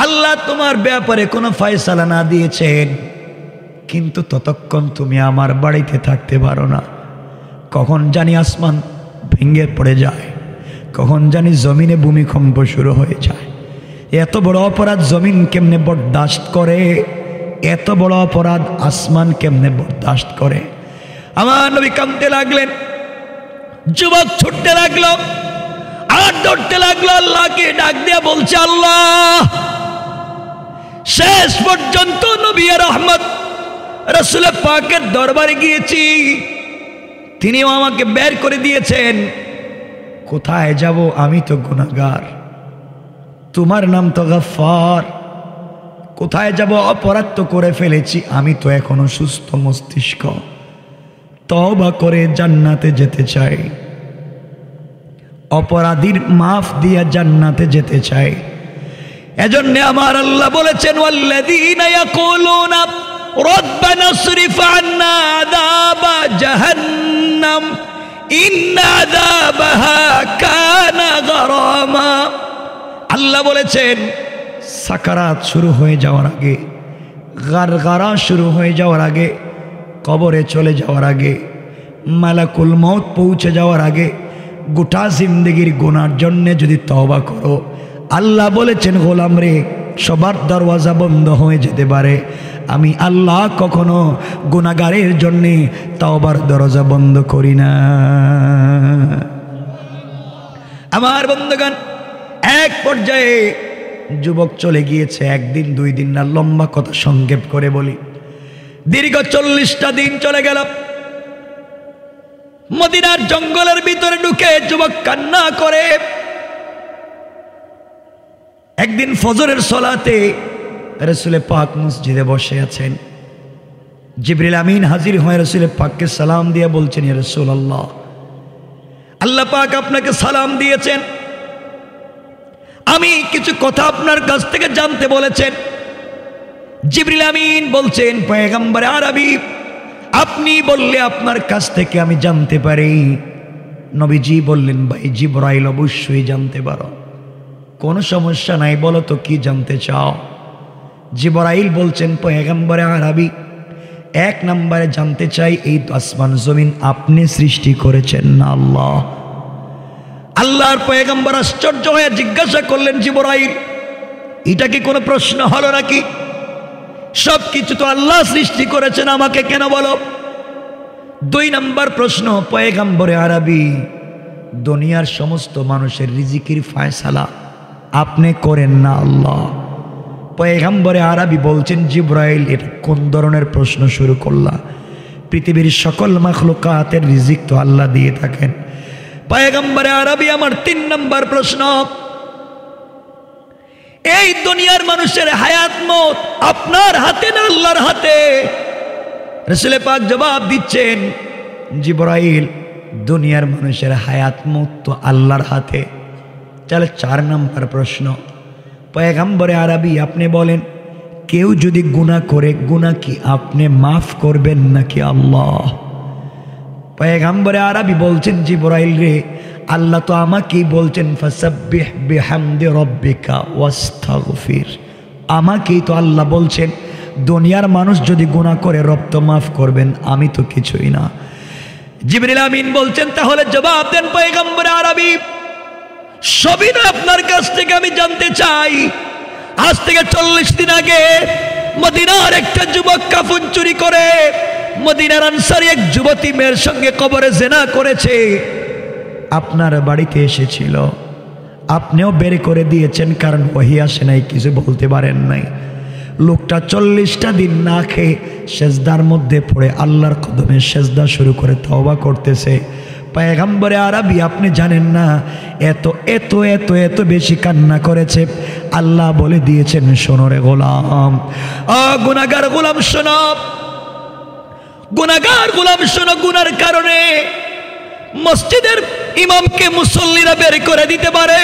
S1: আল্লাহ তোমার ব্যাপারে কোনো ফয়সালা না দিয়েছেন কিন্তু ততক্ষণ তুমি আমার বাড়িতে থাকতে পারো না কখন জানি আসমান ভেঙে পড়ে যায় কখন জানি জমিনে ভূমিকম্প শুরু হয়ে যায় এত বড় অপরাধ জমিন কেমনে বরদাস্ত করে এত বড় অপরাধ আসমান কেমনে বরদাস্ত করে আমার নবী কাঁদতে লাগলেন যুবক ছুটতে লাগলো আর ধরতে লাগলো আল্লাহকে ডাক দিয়া বলছে আল্লাহ শেষ পর্যন্ত নবী রহমত রসুল পাকের দরবারে গিয়েছি তিনিও আমাকে বের করে দিয়েছেন কোথায় যাব আমি তো গুণাগার তোমার নাম তো গফার কোথায় যাব অপরাধ করে ফেলেছি আমি তো এখনো সুস্থ মস্তিষ্ক তবা করে জান্নাতে যেতে চাই অপরাধীর মাফ দিয়া জান্নাতে যেতে চাই এজন্য আমার আল্লাহ বলেছেন আল্লাহ বলেছেন সাকারাত শুরু হয়ে যাওয়ার আগে গারগারা শুরু হয়ে যাওয়ার আগে কবরে চলে যাওয়ার আগে মালাকুল মত পৌঁছে যাওয়ার আগে গোটা জিন্দগির গোনার জন্যে যদি তবা করো আল্লাহ বলেছেন গোলাম রে সবার দরওয়াজা বন্ধ হয়ে যেতে পারে আমি আল্লাহ কখনো গুণাগারের জন্যে তাওবার দরজা বন্ধ করি না আমার বন্ধুগান এক পর্যায়ে যুবক চলে গিয়েছে একদিন দুই দিন না লম্বা কথা সংক্ষেপ করে বলি দীর্ঘ চল্লিশটা দিন চলে গেল মদিনার জঙ্গলের ভিতরে ঢুকে যুবক কান্না করে একদিন ফজরের সলাতে রসুলে পাক মসজিদে বসে আছেন জিবরিল আমিন হাজির হয়ে রসুলে পাককে সালাম দিয়ে বলছেন রসুল আল্লাহ আল্লাহ পাক আপনাকে সালাম দিয়েছেন আমি কিছু কথা আপনার কাছ থেকে জানতে বলেছেন জিবরিল আমিন বলছেন পয়গম্বর আরবি আপনি বললে আপনার কাছ থেকে আমি জানতে পারি নবীজি বললেন ভাই জিব্রাইল অবশ্যই জানতে পারো কোনো সমস্যা নাই বলো তো কি জানতে চাও জিবরাইল বলছেন পয়গম্বরে আরবি এক নম্বরে জানতে চাই এই আসমান জমিন আপনি সৃষ্টি করেছেন না আল্লাহ আল্লাহর পয়গম্বর আশ্চর্য হয়ে জিজ্ঞাসা করলেন জিবরাইল এটা কি কোনো প্রশ্ন হলো নাকি সব কিছু তো আল্লাহ সৃষ্টি করেছেন আমাকে কেন বলো দুই নম্বর প্রশ্ন পয়েগাম্বরে আরবি দুনিয়ার সমস্ত মানুষের রিজিকির ফায়সালা আপনি করেন না আল্লাহ পয়েগাম্বরে আরবি বলছেন জিব্রাইল এটা কোন ধরনের প্রশ্ন শুরু করলা পৃথিবীর সকল মাখলুকাতের রিজিক তো আল্লাহ দিয়ে থাকেন পয়েগাম্বরে আরবি আমার তিন নম্বর প্রশ্ন এই দুনিয়ার মানুষের হায়াত মত আপনার হাতে না আল্লাহর হাতে রসুলে পাক জবাব দিচ্ছেন জিব্রাইল দুনিয়ার মানুষের হায়াত মত তো আল্লাহর হাতে তাহলে চার নম্বর প্রশ্ন পয়গাম্বরে আরবি আপনি বলেন কেউ যদি গুণা করে গুণা কি আপনি মাফ করবেন নাকি আল্লাহ পয়গাম্বরে আরবি বলছেন জিব্রাইল রে আল্লাহ তো আমাকেই বলছেন ফাসাব্বিহ আমাকেই তো আল্লাহ বলছেন দুনিয়ার মানুষ যদি গুণা করে রক্ত মাফ করবেন আমি তো কিছুই না জিবরিল আমিন বলছেন তাহলে জবাব দেন পয়গম্বর আরবি সবই না আপনার কাছ থেকে আমি জানতে চাই আজ থেকে চল্লিশ দিন আগে মদিনার একটা যুবক কাফুন চুরি করে মদিনার আনসারি এক যুবতী মেয়ের সঙ্গে কবরে জেনা করেছে আপনার বাড়িতে এসেছিল আপনিও বের করে দিয়েছেন কারণ ওহি আসে নাই কিছু বলতে পারেন নাই লোকটা চল্লিশটা দিন না খেয়ে সেজদার মধ্যে পড়ে আল্লাহর কদমে সেজদা শুরু করে তওবা করতেছে পায়গাম্বরে আরবি আপনি জানেন না এত এত এত এত বেশি কান্না করেছে আল্লাহ বলে দিয়েছেন সোনরে গোলাম গুনাগার গোলাম সোনব গুনাগার গোলাম শোনো গুনার কারণে মসজিদের ইমামকে মুসল্লিরা বের করে দিতে পারে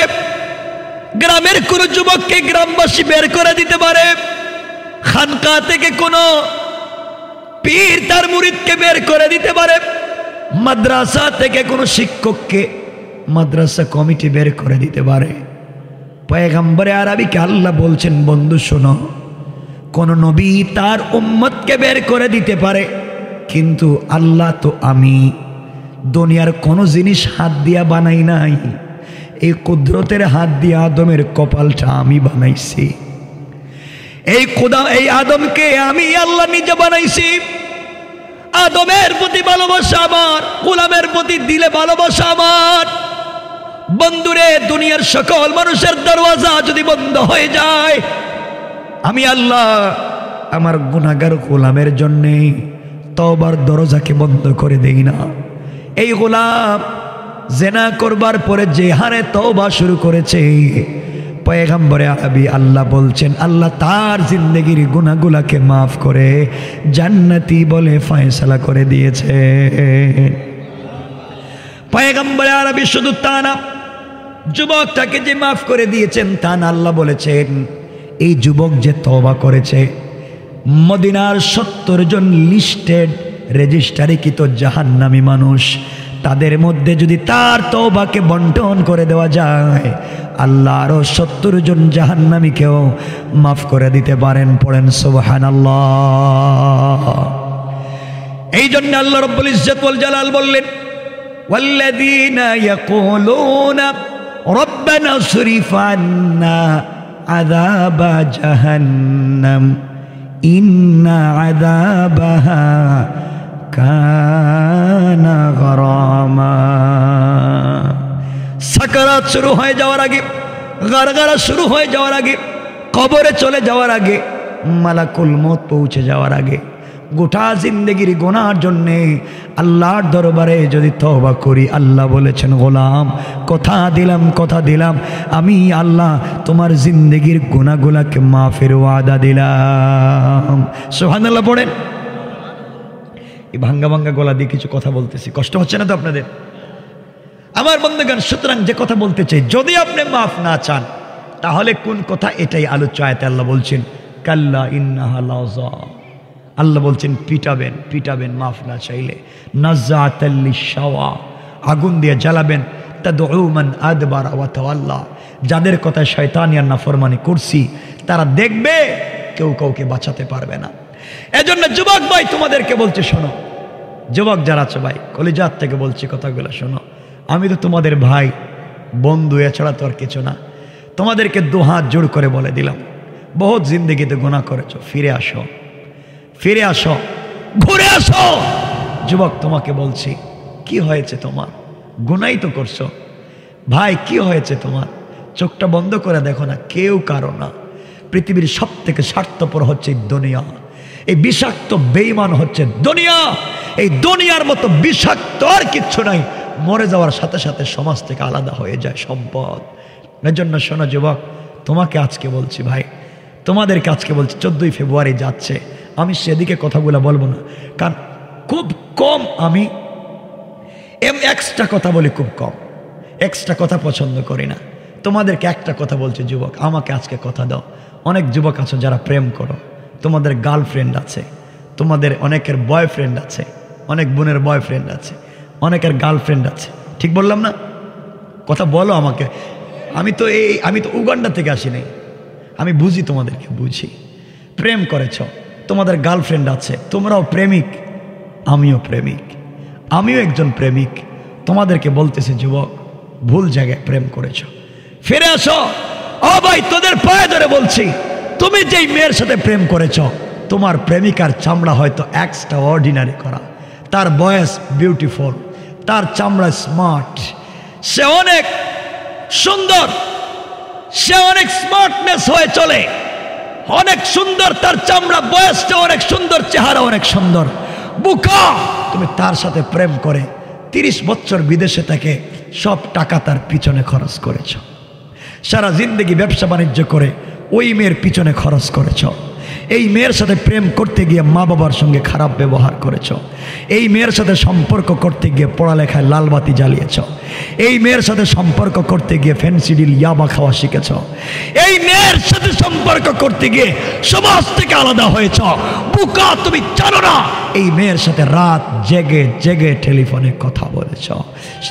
S1: গ্রামের কোনো যুবককে গ্রামবাসী বের করে দিতে পারে খানকা থেকে কোনো পীর তার মুরিদকে বের করে দিতে পারে মাদ্রাসা থেকে কোনো শিক্ষককে মাদ্রাসা কমিটি বের করে দিতে পারে পয়গাম্বরে আরবিকে আল্লাহ বলছেন বন্ধু শোনো কোন নবী তার উম্মতকে বের করে দিতে পারে কিন্তু আল্লাহ তো আমি দুনিয়ার কোনো জিনিস হাত দিয়া বানাই নাই এই কুদরতের হাত দিয়া আদমের কপালটা আমি বানাইছি এই খুদা এই আদমকে আমি আল্লাহ নিজে বানাইছি আদমের প্রতি ভালোবাসা আমার গোলামের প্রতি দিলে ভালোবাসা আমার বন্ধুরে দুনিয়ার সকল মানুষের দরওয়াজা যদি বন্ধ হয়ে যায় আমি আল্লাহ আমার গুণাগার গোলামের জন্যে তবার দরজাকে বন্ধ করে দেই না এই গোলাপ জেনা করবার পরে যে হারে তওবা শুরু করেছে পয়গাম্বরে আরবি আল্লাহ বলছেন আল্লাহ তার জিন্দগির গুণাগুলাকে মাফ করে জান্নাতি বলে ফায়সালা করে দিয়েছে পয়গাম্বরে আরবি শুধু তা না যুবকটাকে যে মাফ করে দিয়েছেন তা না আল্লাহ বলেছেন এই যুবক যে তবা করেছে মদিনার সত্তর জন লিস্টেড রেজিস্টারিকৃত জাহান নামী মানুষ তাদের মধ্যে যদি তার তোবাকে বন্টন করে দেওয়া যায় আল্লাহ আরও সত্তর জন জাহান্নামীকেও মাফ করে দিতে পারেন পড়েন সোহান আল্লাহ এই জন্য আল্লাহ রব্বুল ইজ্জতুল জালাল বললেন والذين يقولون ربنا اصرف عنا عذاب جهنم إن عذابها কানা গরমা সাকারাত শুরু হয়ে যাওয়ার আগে গারগারা শুরু হয়ে যাওয়ার আগে কবরে চলে যাওয়ার আগে মালাকুল মত পৌঁছে যাওয়ার আগে গোটা জিন্দগির গোনার জন্যে আল্লাহর দরবারে যদি তবা করি আল্লাহ বলেছেন গোলাম কথা দিলাম কথা দিলাম আমি আল্লাহ তোমার জিন্দগির গোনাগুলাকে মাফের ওয়াদা দিলাম সোহান আল্লাহ পড়েন এই ভাঙ্গা ভাঙ্গা গলা দিয়ে কিছু কথা বলতেছি কষ্ট হচ্ছে না তো আপনাদের আমার বন্ধুগান সুতরাং যে কথা বলতে চাই যদি আপনি মাফ না চান তাহলে কোন কথা এটাই আলোচ্য আল্লাহ বলছেন কাল্লা ইন্না আল্লাহ বলছেন পিটাবেন পিটাবেন মাফ না চাইলে নাজা আগুন দিয়ে জ্বালাবেন আদবার যাদের কথা শয়তানিয়ার না ফরমানি করছি তারা দেখবে কেউ কাউকে বাঁচাতে পারবে না এজন্য যুবক ভাই তোমাদেরকে বলছি শোনো যুবক যারা আছো ভাই কলিজার থেকে বলছি কথাগুলো শোনো আমি তো তোমাদের ভাই বন্ধু এছাড়া তো আর কিছু না তোমাদেরকে দু হাত জোর করে বলে দিলাম বহুত জিন্দগিতে গোনা করেছো ফিরে আসো ফিরে আসো ঘুরে আসো যুবক তোমাকে বলছি কি হয়েছে তোমার গুনাই তো করছো ভাই কি হয়েছে তোমার চোখটা বন্ধ করে দেখো না কেউ কারো না পৃথিবীর সব থেকে স্বার্থপর হচ্ছে দুনিয়া এই বিষাক্ত বেইমান হচ্ছে দুনিয়া এই দুনিয়ার মতো বিষাক্ত আর কিচ্ছু নাই মরে যাওয়ার সাথে সাথে সমাজ থেকে আলাদা হয়ে যায় সম্পদ জন্য শোনো যুবক তোমাকে আজকে বলছি ভাই তোমাদেরকে আজকে বলছি চোদ্দোই ফেব্রুয়ারি যাচ্ছে আমি সেদিকে কথাগুলো বলবো না কারণ খুব কম আমি এম এক্সট্রা কথা বলি খুব কম এক্সট্রা কথা পছন্দ করি না তোমাদেরকে একটা কথা বলছি যুবক আমাকে আজকে কথা দাও অনেক যুবক আছো যারা প্রেম করো তোমাদের গার্লফ্রেন্ড আছে তোমাদের অনেকের বয়ফ্রেন্ড আছে অনেক বোনের বয়ফ্রেন্ড আছে অনেকের গার্লফ্রেন্ড আছে ঠিক বললাম না কথা বলো আমাকে আমি তো এই আমি তো উগান্ডা থেকে আসিনি আমি বুঝি তোমাদেরকে বুঝি প্রেম করেছ তোমাদের গার্লফ্রেন্ড আছে তোমরাও প্রেমিক আমিও প্রেমিক আমিও একজন প্রেমিক তোমাদেরকে বলতেছে যুবক ভুল জায়গায় প্রেম করেছ ফিরে আসো ও ভাই তোদের পায়ে ধরে বলছি তুমি যেই মেয়ের সাথে প্রেম করেছ তোমার প্রেমিকার চামড়া হয়তো এক্সট্রা অর্ডিনারি করা তার বয়স বিউটিফুল তার চামড়া স্মার্ট সে অনেক সুন্দর সে অনেক স্মার্টনেস হয়ে চলে অনেক সুন্দর তার চামড়া বয়সটা অনেক সুন্দর চেহারা অনেক সুন্দর বুকা তুমি তার সাথে প্রেম করে তিরিশ বছর বিদেশে তাকে সব টাকা তার পিছনে খরচ করেছ সারা জিন্দগি ব্যবসা বাণিজ্য করে ওই মেয়ের পিছনে খরচ করেছ এই মেয়ের সাথে প্রেম করতে গিয়ে মা বাবার সঙ্গে খারাপ ব্যবহার করেছ এই মেয়ের সাথে সম্পর্ক করতে গিয়ে পড়ালেখায় লালবাতি জ্বালিয়েছ এই মেয়ের সাথে সম্পর্ক করতে গিয়ে ফেন্সিডিল ইয়াবা খাওয়া শিখেছ এই মেয়ের সাথে সম্পর্ক করতে গিয়ে সমাজ থেকে আলাদা হয়েছ বুকা তুমি জানো না এই মেয়ের সাথে রাত জেগে জেগে টেলিফোনে কথা বলেছ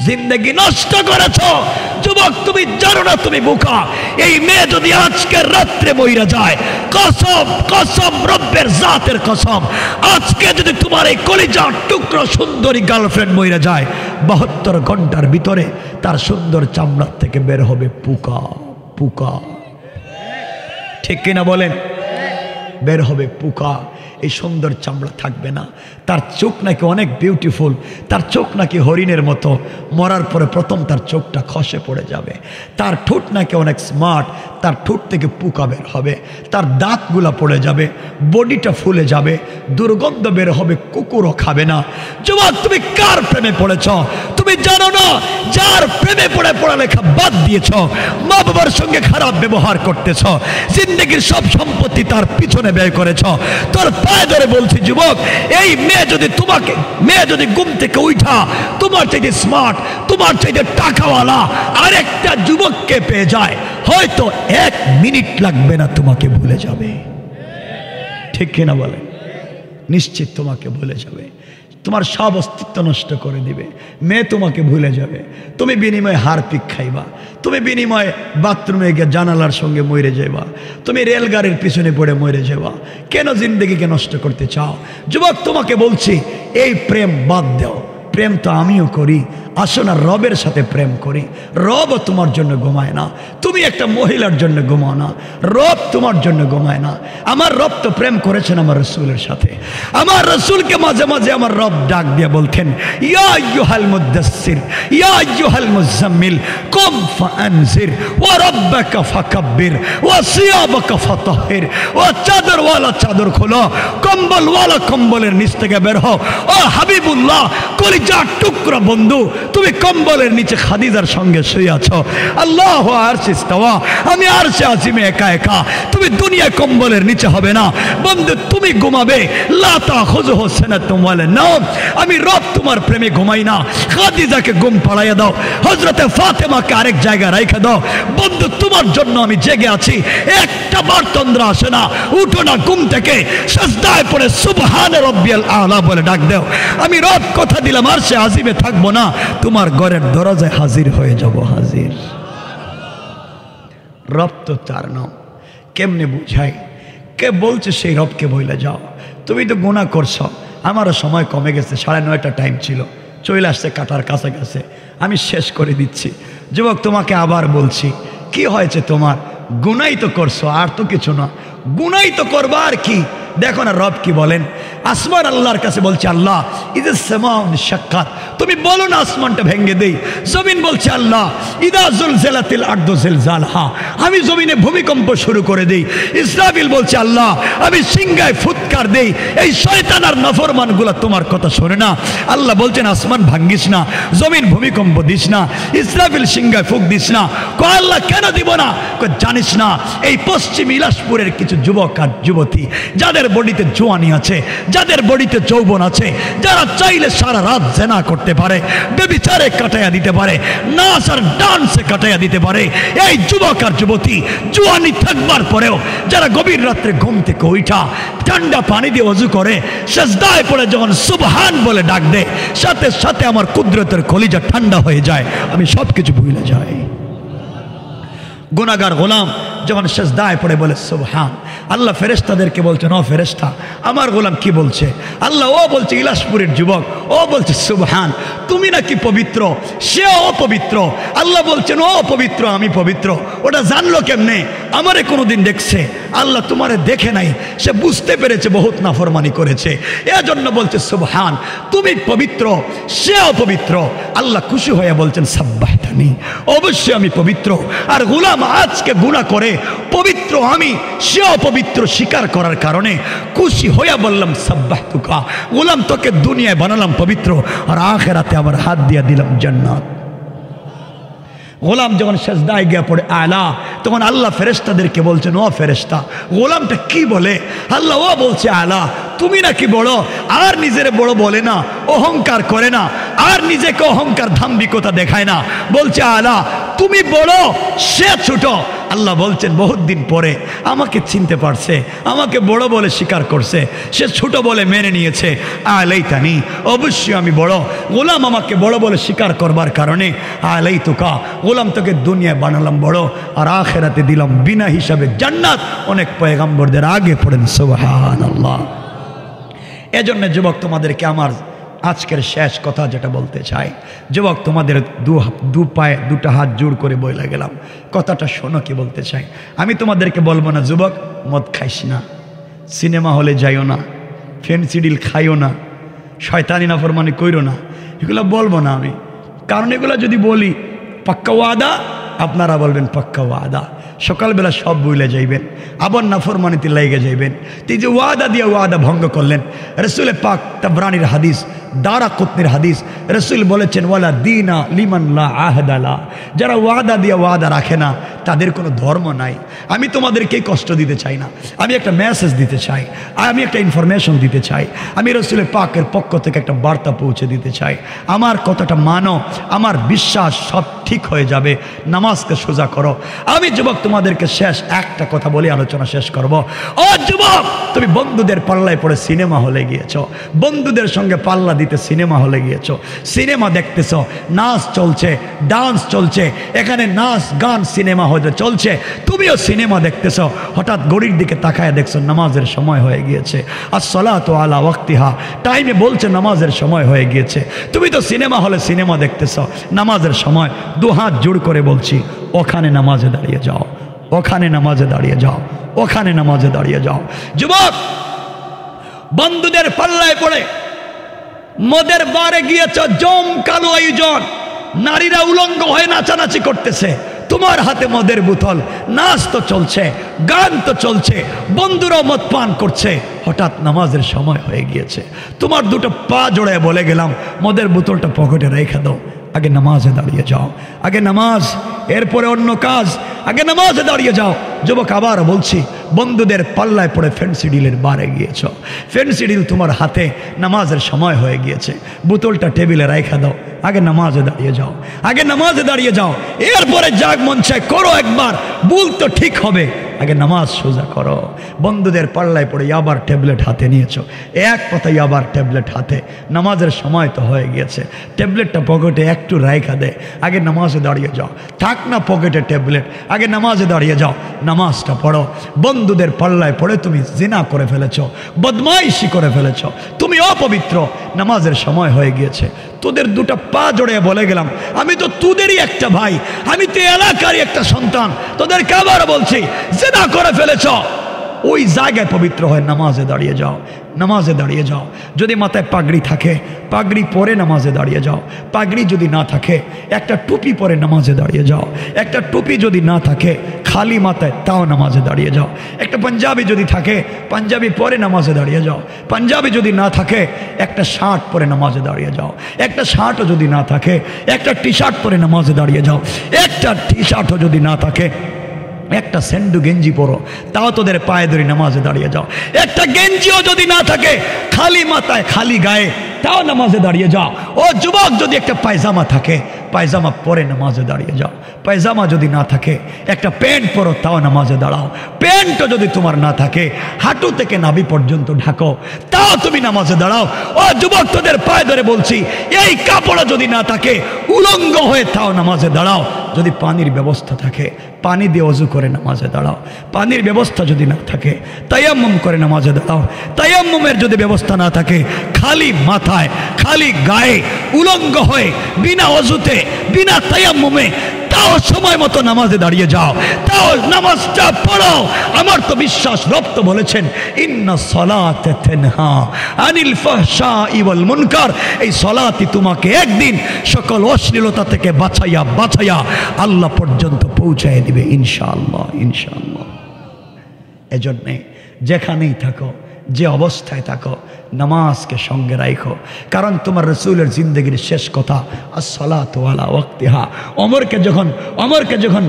S1: জিন্দগি নষ্ট করেছ যুবক তুমি জানো না তুমি বুকা এই মেয়ে যদি আজকে রাত্রে বইরা যায় কসব কস কসম রব্বের জাতের কসম আজকে যদি তোমার এই কলিজা টুকরো সুন্দরী গার্লফ্রেন্ড মরে যায় বাহাত্তর ঘন্টার ভিতরে তার সুন্দর চামড়ার থেকে বের হবে পুকা পুকা ঠিক কিনা বলেন বের হবে পুকা এই সুন্দর চামড়া থাকবে না তার চোখ নাকি অনেক বিউটিফুল তার চোখ নাকি হরিণের মতো মরার পরে প্রথম তার চোখটা খসে পড়ে যাবে তার ঠোঁট নাকি অনেক স্মার্ট তার ঠোঁট থেকে পোকা বের হবে তার দাঁতগুলো পড়ে যাবে বডিটা ফুলে যাবে দুর্গন্ধ বের হবে কুকুরও খাবে না যুবক তুমি কার প্রেমে পড়েছ তুমি জানো না যার প্রেমে পড়ে পড়ালেখা বাদ দিয়েছ মা বাবার সঙ্গে খারাপ ব্যবহার করতেছ জিন্দগির সব সম্পত্তি তার পিছনে ব্যয় করেছ তোর পায়ে ধরে বলছি যুবক এই মেয়ে যদি তোমাকে মেয়ে যদি ঘুম থেকে উঠা তোমার চাইতে স্মার্ট তোমার চাইতে টাকাওয়ালা আর একটা যুবককে পেয়ে যায় হয়তো এক মিনিট লাগবে না তোমাকে ভুলে যাবে ঠিক কিনা বলে নিশ্চিত তোমাকে ভুলে যাবে তোমার সব অস্তিত্ব নষ্ট করে দিবে মেয়ে তোমাকে ভুলে যাবে তুমি বিনিময়ে হার পিক খাইবা তুমি বিনিময়ে বাথরুমে গিয়ে জানালার সঙ্গে মরে যাইবা তুমি রেলগাড়ির পিছনে পড়ে মরে যাবা কেন জিন্দগিকে নষ্ট করতে চাও যুবক তোমাকে বলছি এই প্রেম বাদ দেওয়া প্রেম তো আমিও করি আসো না রবের সাথে প্রেম করি রব তোমার জন্য ঘুমায় না তুমি একটা মহিলার জন্য ঘুমাও না রব তোমার জন্য ঘুমায় না আমার রব তো প্রেম করেছেন আমার রসুলের সাথে আমার রসুলকে মাঝে মাঝে আমার রব ডাক দিয়ে বলতেন ইয়া ইউহাল মুদাসসির মুজাম্মিল কম ফানজির ওয়া রব্বাকা ফাকাব্বির ওয়া সিয়াবাকা ফাতাহির ওয়া চাদর খোলো কম্বল ওয়ালা কম্বলের নিচ থেকে বের হো ও হাবিবুল্লাহ কলি চার টুকরো বন্ধু তুমি কম্বলের নিচে খাদিজার সঙ্গে শুয়ে আছো আল্লাহ আর সিস্তাওয়া আমি আর সে আজিমে একা একা তুমি দুনিয়া কম্বলের নিচে হবে না বন্ধু তুমি ঘুমাবে লাতা খোঁজ হচ্ছে না তোমার নাম আমি রব তোমার প্রেমে ঘুমাই না খাদিজাকে ঘুম পাড়াইয়া দাও হজরতে ফাতেমাকে আরেক জায়গায় রাইখে দাও বন্ধু তোমার জন্য আমি জেগে আছি একটা বার তন্দ্র আসে না উঠো না ঘুম থেকে সস্তায় পড়ে সুবহান রব্বিয়াল আলা বলে ডাক দেও আমি রব কথা দিলাম আর সে আজিবে থাকবো না তোমার ঘরের দরজায় হাজির হয়ে যাব হাজির রব তো তার নাম কেমনে বুঝাই কে বলছে সেই রবকে বইলে যাও তুমি তো গোনা করছ আমারও সময় কমে গেছে সাড়ে নয়টা টাইম ছিল চলে আসছে কাটার কাছাকাছি আমি শেষ করে দিচ্ছি যুবক তোমাকে আবার বলছি কি হয়েছে তোমার গুনাই তো করছো আর তো কিছু না গুনাই তো করবার কি দেখো না রব কি বলেন আসমান আল্লাহর কাছে বলছে আল্লাহ ইদা সামাউন শাক্কাত তুমি বলো না আসমানটা ভেঙে দেই জমিন বলছে আল্লাহ ইদা জুলজালাতিল আরদু জেলজাল আমি জমিনে ভূমিকম্প শুরু করে দেই ইসরাফিল বলছে আল্লাহ আমি সিংহায় ফুৎকার দেই এই শয়তান আর নফরমানগুলো তোমার কথা শোনে না আল্লাহ বলছেন আসমান ভাঙ্গিস না জমিন ভূমিকম্প দিস না ইসরাফিল সিংহায় ফুক দিস না ক আল্লাহ কেন দিব না জানিস না এই পশ্চিম ইলাসপুরের কিছু যুবক আর যুবতী যাদের যাদের বডিতে জোয়ানি আছে যাদের বডিতে যৌবন আছে যারা চাইলে সারা রাত জেনা করতে পারে বেবিচারে কাটাইয়া দিতে পারে নাচ আর ডান্সে কাটাইয়া দিতে পারে এই যুবক আর যুবতী জোয়ানি থাকবার পরেও যারা গভীর রাত্রে ঘুম থেকে ওইটা ঠান্ডা পানি দিয়ে অজু করে সেজদায় পড়ে যখন সুবহান বলে ডাক দেয় সাথে সাথে আমার কুদরতের কলিজা ঠান্ডা হয়ে যায় আমি সব কিছু ভুলে যাই গুণাগার গোলাম যখন শেষ দায় পড়ে বলে সুবহান আল্লাহ ফেরেস্তাদেরকে বলছেন ও ফেরেস্তা আমার গোলাম কি বলছে আল্লাহ ও বলছে ইলাসপুরের যুবক ও বলছে সুবহান তুমি নাকি পবিত্র সে অপবিত্র আল্লাহ বলছেন ও পবিত্র আমি পবিত্র ওটা জানলো কেমনে আমারে কোনো দিন দেখছে আল্লাহ তোমারে দেখে নাই সে বুঝতে পেরেছে বহুত নাফরমানি করেছে এজন্য বলছে সুবহান তুমি পবিত্র সে অপবিত্র আল্লাহ খুশি হয়ে বলছেন সাব্বাহতানি অবশ্যই আমি পবিত্র আর গুলাম আজকে গুণা করে পবিত্র আমি সে অপবিত্র স্বীকার করার কারণে খুশি হইয়া বললাম সাব্বাহ তুকা গোলাম তোকে দুনিয়ায় বানালাম পবিত্র আর আখেরাতে আমার হাত দিয়া দিলাম জান্নাত গোলাম যখন সেজদায় গিয়া পড়ে আলা তখন আল্লাহ ফেরেস্তাদেরকে বলছেন ও ফেরেস্তা গোলামটা কি বলে আল্লাহ ও বলছে আলা তুমি নাকি বড় আর নিজের বড় বলে না অহংকার করে না আর নিজেকে অহংকার ধাম্বিকতা দেখায় না বলছে আলা তুমি বড় সে ছোট আল্লাহ বলছেন বহুত দিন পরে আমাকে চিনতে পারছে আমাকে বড় বলে স্বীকার করছে সে ছোট বলে মেনে নিয়েছে তানি অবশ্যই আমি বড় গোলাম আমাকে বড় বলে স্বীকার করবার কারণে আলাই তোকা গোলাম তোকে দুনিয়ায় বানালাম বড় আর আখেরাতে দিলাম বিনা হিসাবে জান্নাত অনেক পয়গাম্বরদের আগে পড়েন সোহান আল্লাহ এজন্য যুবক তোমাদেরকে আমার আজকের শেষ কথা যেটা বলতে চাই যুবক তোমাদের দু দু পায়ে দুটা হাত জোড় করে বইলা গেলাম কথাটা শোনো কি বলতে চাই আমি তোমাদেরকে বলবো না যুবক মদ খাইস না সিনেমা হলে যাইও না ফেন্সিডিল খাইও না শয়তানি না ফরমানি কইরো না এগুলো বলবো না আমি কারণ এগুলো যদি বলি পাক্কা ওয়াদা আপনারা বলবেন পাক্কা ওয়াদা সকালবেলা সব বইলে যাইবেন আবার নাফরমানিতে লেগে যাইবেন তিনি যে ওয়াদা দিয়ে ওয়াদা ভঙ্গ করলেন রসুলে পাক তা ব্রাণীর হাদিস দারা কুতনির হাদিস রসুল বলেছেন ওয়ালা দিনা লিমানলা আহদালা যারা ওয়াদা দিয়ে ওয়াদা রাখে না তাদের কোনো ধর্ম নাই আমি তোমাদেরকে কষ্ট দিতে চাই না আমি একটা মেসেজ দিতে চাই আমি একটা ইনফরমেশন দিতে চাই আমি রসুল পাকের পক্ষ থেকে একটা বার্তা পৌঁছে দিতে চাই আমার কথাটা মানো আমার বিশ্বাস সব ঠিক হয়ে যাবে নামাজকে সোজা করো আমি যুবক তোমাদেরকে শেষ একটা কথা বলে আলোচনা শেষ করব ও যুবক তুমি বন্ধুদের পাল্লায় পড়ে সিনেমা হলে গিয়েছ বন্ধুদের সঙ্গে পাল্লা দিতে সিনেমা হলে গিয়েছ সিনেমা দেখতেছ নাচ চলছে ডান্স চলছে এখানে নাচ গান সিনেমা হতে চলছে তুমিও সিনেমা দেখতেছ হঠাৎ গড়ির দিকে তাকায় দেখছো নামাজের সময় হয়ে গিয়েছে আর সলা তো আলা ওয়াক্তিহা টাইমে বলছে নামাজের সময় হয়ে গিয়েছে তুমি তো সিনেমা হলে সিনেমা দেখতেছ নামাজের সময় দু হাত জোর করে বলছি ওখানে নামাজে দাঁড়িয়ে যাও ওখানে নামাজে দাঁড়িয়ে যাও ওখানে নামাজে দাঁড়িয়ে যাও যুবক বন্ধুদের পাল্লায় পড়ে মদের বারে গিয়েছ জমকালো আয়োজন নারীরা উলঙ্গ হয়ে নাচানাচি করতেছে তোমার হাতে মদের বোতল নাচ তো চলছে গান তো চলছে বন্ধুরাও মদ পান করছে হঠাৎ নামাজের সময় হয়ে গিয়েছে তোমার দুটো পা জোড়ায় বলে গেলাম মদের বোতলটা পকেটে রেখে দাও আগে নামাজে দাঁড়িয়ে যাও আগে নামাজ এরপরে অন্য কাজ আগে নামাজে দাঁড়িয়ে যাও যুবক আবার বলছি বন্ধুদের পাল্লায় পড়ে ফেন্সি ডিলের বারে গিয়েছ ফেন্সি ডিল তোমার হাতে নামাজের সময় হয়ে গিয়েছে বোতলটা টেবিলে খা দাও আগে নামাজে দাঁড়িয়ে যাও আগে নামাজে দাঁড়িয়ে যাও এরপরে যাক মন চায় করো একবার ভুল তো ঠিক হবে আগে নামাজ সোজা করো বন্ধুদের পাল্লায় পড়ে আবার ট্যাবলেট হাতে নিয়েছো এক কথাই আবার ট্যাবলেট হাতে নামাজের সময় তো হয়ে গিয়েছে ট্যাবলেটটা পকেটে একটু রায়খা দেয় আগে নামাজে দাঁড়িয়ে যাও থাক না পকেটে ট্যাবলেট আগে নামাজে দাঁড়িয়ে যাও নামাজটা পড়ো বন্ধুদের পাল্লায় পড়ে তুমি জিনা করে ফেলেছ বদমাইশি করে ফেলেছ তুমি অপবিত্র নামাজের সময় হয়ে গিয়েছে তোদের দুটা পা জড়ে বলে গেলাম আমি তো তোদেরই একটা ভাই আমি তো এলাকারই একটা সন্তান তোদেরকে আবার বলছি জেনা করে ফেলেছ ওই জায়গায় পবিত্র হয় নামাজে দাঁড়িয়ে যাও নামাজে দাঁড়িয়ে যাও যদি মাথায় পাগড়ি থাকে পাগড়ি পরে নামাজে দাঁড়িয়ে যাও পাগড়ি যদি না থাকে একটা টুপি পরে নামাজে দাঁড়িয়ে যাও একটা টুপি যদি না থাকে খালি মাথায় তাও নামাজে দাঁড়িয়ে যাও একটা পাঞ্জাবি যদি থাকে পাঞ্জাবি পরে নামাজে দাঁড়িয়ে যাও পাঞ্জাবি যদি না থাকে একটা শার্ট পরে নামাজে দাঁড়িয়ে যাও একটা শার্টও যদি না থাকে একটা টি শার্ট পরে নামাজে দাঁড়িয়ে যাও একটা টি শার্টও যদি না থাকে একটা সেন্ডু গেঞ্জি পরো তাও তোদের পায়ে ধরে নামাজে দাঁড়িয়ে যাও একটা গেঞ্জিও যদি না থাকে খালি মাথায় খালি গায়ে তাও নামাজে দাঁড়িয়ে যাও ও যুবক যদি একটা পায়জামা থাকে পায়জামা পরে নামাজে দাঁড়িয়ে যাও পায়জামা যদি না থাকে একটা প্যান্ট পরো তাও নামাজে দাঁড়াও প্যান্টও যদি তোমার না থাকে হাঁটু থেকে নাভি পর্যন্ত ঢাকো তাও তুমি নামাজে দাঁড়াও ও যুবক তোদের পায়ে ধরে বলছি এই কাপড়ও যদি না থাকে উলঙ্গ হয়ে তাও নামাজে দাঁড়াও যদি পানির ব্যবস্থা থাকে পানি দিয়ে অজু করে নামাজে দাঁড়াও পানির ব্যবস্থা যদি না থাকে তাইয়াম্মুম করে নামাজে দাঁড়াও তাইয়াম্মুমের যদি ব্যবস্থা না থাকে খালি মাথায় খালি গায়ে উলঙ্গ হয়ে বিনা অজুতে বিনা তায়াম্মুমে তাও সময় মতো নামাজে দাঁড়িয়ে যাও তাও নামাজটা পড়াও আমার তো বিশ্বাস রপ্ত বলেছেন ইন্না সলাতে সলাতেনহা আনিল ফাহশা ইবল মুনকার এই সলাতি তোমাকে একদিন সকল অশ্লীলতা থেকে বাছাইয়া বাছাইয়া আল্লাহ পর্যন্ত পৌঁছায় দিবে ইনশাআল্লাহ ইনশাআল্লাহ এজন্যে যেখানেই থাকো যে অবস্থায় থাকো নামাজকে সঙ্গে রাখো কারণ তোমার রসুলের জিন্দগির শেষ কথা আসলা তোয়ালা ওয়াক্তিহা অমরকে যখন অমরকে যখন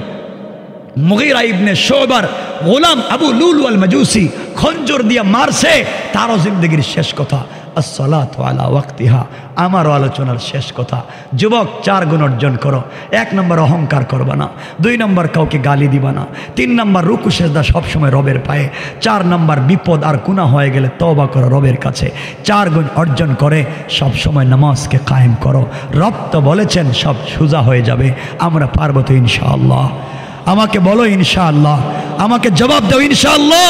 S1: মুগিরা ইবনে শোবার গোলাম আবু লুল ওয়াল মাজুসি খঞ্জর দিয়ে মারছে তারও জিন্দগির শেষ কথা আমার আলা আলোচনার শেষ কথা যুবক চার গুণ অর্জন করো এক নম্বর অহংকার করবা না দুই নম্বর কাউকে গালি দিবা না তিন নম্বর রুকু সেজদা সবসময় রবের পায়ে চার নম্বর বিপদ আর কুনা হয়ে গেলে তবা করো রবের কাছে চার গুণ অর্জন করে সবসময় নামাজকে কায়েম করো রব তো বলেছেন সব সোজা হয়ে যাবে আমরা পার্বত ইনশাল্লাহ ইনশাআল্লাহ আমাকে বলো ইনশাআল্লাহ আমাকে জবাব দাও ইনশাআল্লাহ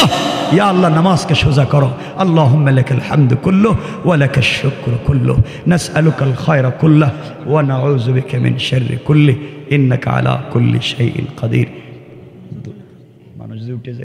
S1: ইয়া আল্লাহ নামাজকে সোজা করো আল্লাহ লেকেল হামদ কুল্লো ওয়ালেকে শুক্র কুল্লো নাস আলুকাল খয়রা কুল্লাহ ওয়ানা ওজুবিকে মিন শেরি কুল্লি ইন্নাকা আলা কুল্লি শাইইন কাদির মানুষ উঠে